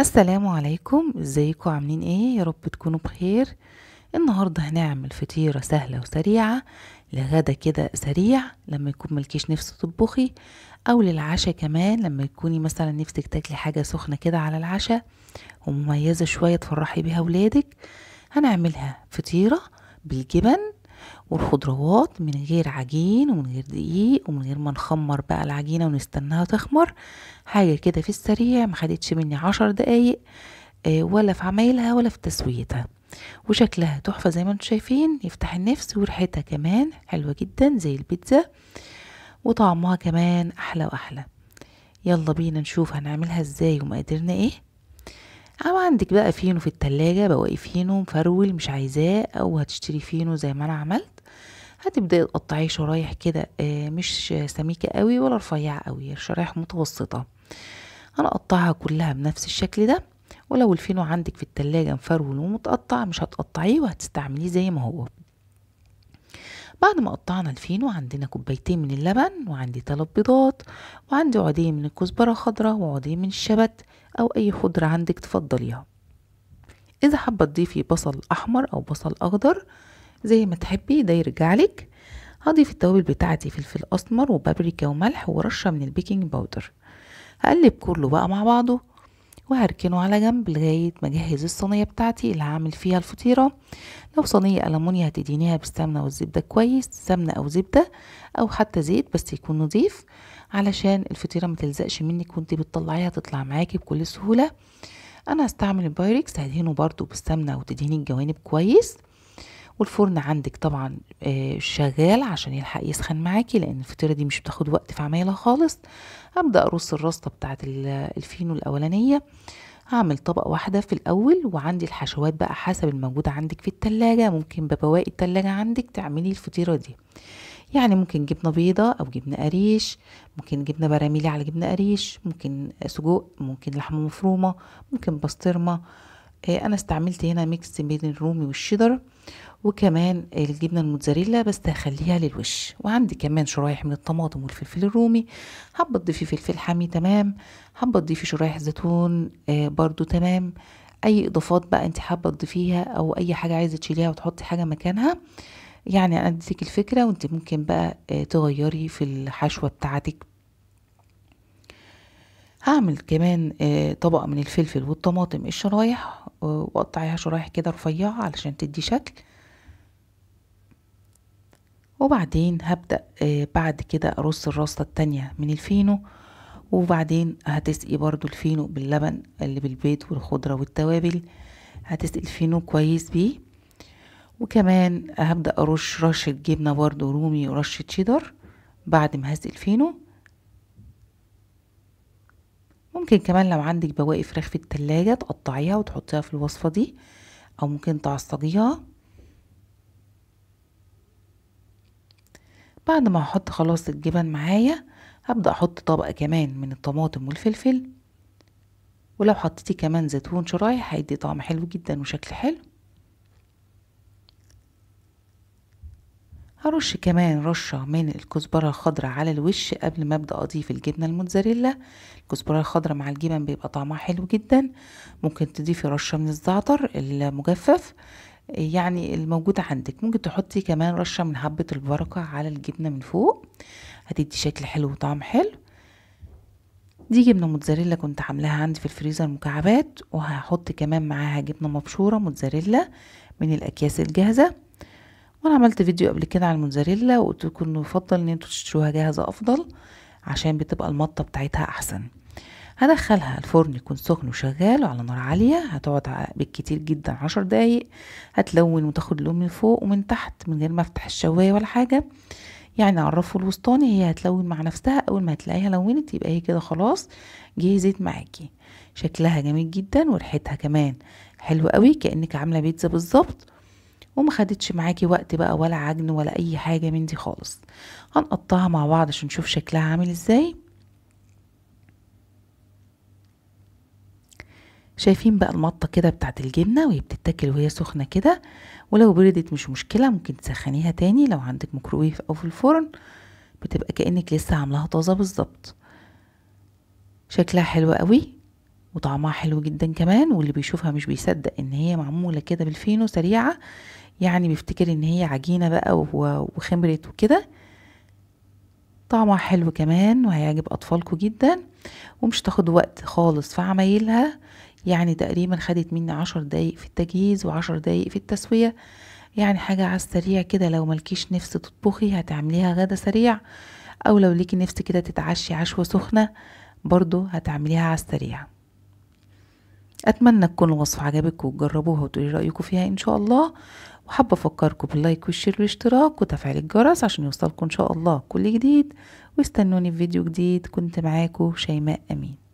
السلام عليكم ازيكم عاملين ايه يا رب تكونوا بخير النهارده هنعمل فطيره سهله وسريعه لغدا كده سريع لما يكون ملكيش نفس تطبخي او للعشاء كمان لما تكوني مثلا نفسك تاكلي حاجه سخنه كده على العشاء ومميزه شويه تفرحي بيها ولادك هنعملها فطيره بالجبن والخضروات من غير عجين ومن غير دقيق ومن غير ما نخمر بقى العجينه ونستناها تخمر حاجه كده في السريع ما خدتش مني عشر دقايق آه، ولا في عمايلها ولا في تسويتها وشكلها تحفه زي ما انتم شايفين يفتح النفس وريحتها كمان حلوه جدا زي البيتزا وطعمها كمان احلى واحلى يلا بينا نشوف هنعملها ازاي ومقاديرنا ايه او عندك بقى فينو في التلاجة بواقي فينو مفرول مش عايزاه او هتشتري فينو زي ما انا عملت هتبداي تقطعيه شرايح كده آه، مش سميكه قوي ولا رفيعه قوي شرايح متوسطه انا اقطعها كلها بنفس الشكل ده ولو الفينو عندك في التلاجة مفرول ومتقطع مش هتقطعيه وهتستعمليه زي ما هو بعد ما قطعنا الفينو عندنا كوبايتين من اللبن وعندي تلات بيضات وعندي عودين من الكزبرة خضراء وعودين من الشبت أو أي خضرة عندك تفضليها إذا حابة تضيفي بصل أحمر أو بصل أخضر زي ما تحبي ده يرجعلك هضيف التوابل بتاعتي فلفل أسمر وبابريكا وملح ورشة من البيكنج باودر هقلب كله بقى مع بعضه وهركنه على جنب لغاية ما اجهز الصينية بتاعتي اللي هعمل فيها الفطيرة لو صينية ألمونيا هتدينيها بالسمنة والزبدة كويس سمنة أو زبدة أو حتى زيت بس يكون نضيف علشان الفطيرة متلزقش منك وانت بتطلعيها تطلع معاكي بكل سهولة أنا هستعمل البايركس هدهنه برضو بالسمنة وتدهني الجوانب كويس والفرن عندك طبعا آه، شغال عشان يلحق يسخن معاكي لان الفطيره دي مش بتاخد وقت في عمايلها خالص هبدا ارص الرصه بتاعه الفينو الاولانيه هعمل طبق واحدة في الأول وعندي الحشوات بقى حسب الموجودة عندك في التلاجة ممكن ببواقي التلاجة عندك تعملي الفطيرة دي يعني ممكن جبنة بيضة أو جبنة قريش ممكن جبنة براميلي على جبنة قريش ممكن سجق ممكن لحمة مفرومة ممكن بسطرمة آه، انا استعملت هنا ميكس بين الرومي والشيدر وكمان الجبنه الموتزاريلا بس هخليها للوش وعندي كمان شرايح من الطماطم والفلفل الرومي حابه تضيفي فلفل حامي تمام حابه تضيفي شرايح زيتون آه برضو تمام اي اضافات بقى انت حابه تضيفيها او اي حاجه عايزه تشيليها وتحطي حاجه مكانها يعني انا اديتك الفكره وانت ممكن بقى آه، تغيري في الحشوه بتاعتك هعمل كمان آه، طبق طبقه من الفلفل والطماطم الشرايح وقطعيها شرايح كده رفيعة علشان تدي شكل وبعدين هبدأ آه، بعد كده أرص الرصة التانية من الفينو وبعدين هتسقي برضو الفينو باللبن اللي بالبيض والخضرة والتوابل هتسقي الفينو كويس بيه وكمان هبدأ أرش رشة جبنة برضو رومي ورشة شيدر بعد ما هسقي الفينو ممكن كمان لو عندك بواقي فراخ في التلاجة تقطعيها وتحطيها في الوصفة دي أو ممكن تعصجيها بعد ما هحط خلاص الجبن معايا هبدأ أحط طبقة كمان من الطماطم والفلفل ولو حطيتي كمان زيتون شرايح هيدي طعم حلو جدا وشكل حلو هرش كمان رشة من الكزبرة الخضراء على الوش قبل ما ابدأ اضيف الجبنة الموتزاريلا الكزبرة الخضراء مع الجبن بيبقى طعمها حلو جدا ممكن تضيفي رشة من الزعتر المجفف يعني الموجودة عندك ممكن تحطي كمان رشة من حبة البركة على الجبنة من فوق هتدي شكل حلو وطعم حلو دي جبنة موتزاريلا كنت عاملاها عندي في الفريزر مكعبات وهحط كمان معاها جبنة مبشورة موتزاريلا من الأكياس الجاهزة وانا عملت فيديو قبل كده عن الموتزاريلا وقلت لكم انه يفضل ان انتوا تشتروها جاهزه افضل عشان بتبقى المطه بتاعتها احسن هدخلها الفرن يكون سخن وشغال وعلى نار عالية هتقعد بالكتير جدا عشر دقايق هتلون وتاخد لون من فوق ومن تحت من غير ما افتح الشواية ولا حاجة يعني اعرفه الوسطاني هي هتلون مع نفسها اول ما هتلاقيها لونت يبقى هي كده خلاص جهزت معاكي شكلها جميل جدا وريحتها كمان حلو قوي كانك عامله بيتزا بالظبط وما خدتش معاكي وقت بقى ولا عجن ولا اي حاجه من دي خالص هنقطعها مع بعض عشان نشوف شكلها عامل ازاي شايفين بقى المطه كده بتاعت الجبنه وهي بتتاكل وهي سخنه كده ولو بردت مش مشكله ممكن تسخنيها تاني لو عندك ميكروويف او في الفرن بتبقى كانك لسه عاملاها طازه بالظبط شكلها حلو قوي وطعمها حلو جدا كمان واللي بيشوفها مش بيصدق ان هي معموله كده بالفينو سريعه يعني بيفتكر ان هي عجينه بقى وخمرت وكده طعمها حلو كمان وهيعجب اطفالكم جدا ومش تاخد وقت خالص في عمايلها يعني تقريبا خدت مني عشر دقايق في التجهيز وعشر دقايق في التسويه يعني حاجه على السريع كده لو ملكيش نفس تطبخي هتعمليها غدا سريع او لو ليكي نفس كده تتعشي عشوه سخنه برضو هتعمليها على السريع اتمنى تكون الوصفه عجبتكم وتجربوها وتقولي رايكم فيها ان شاء الله وحابة أفكركم باللايك والشير والاشتراك وتفعيل الجرس عشان يوصلكم إن شاء الله كل جديد واستنوني في فيديو جديد كنت معاكم شيماء أمين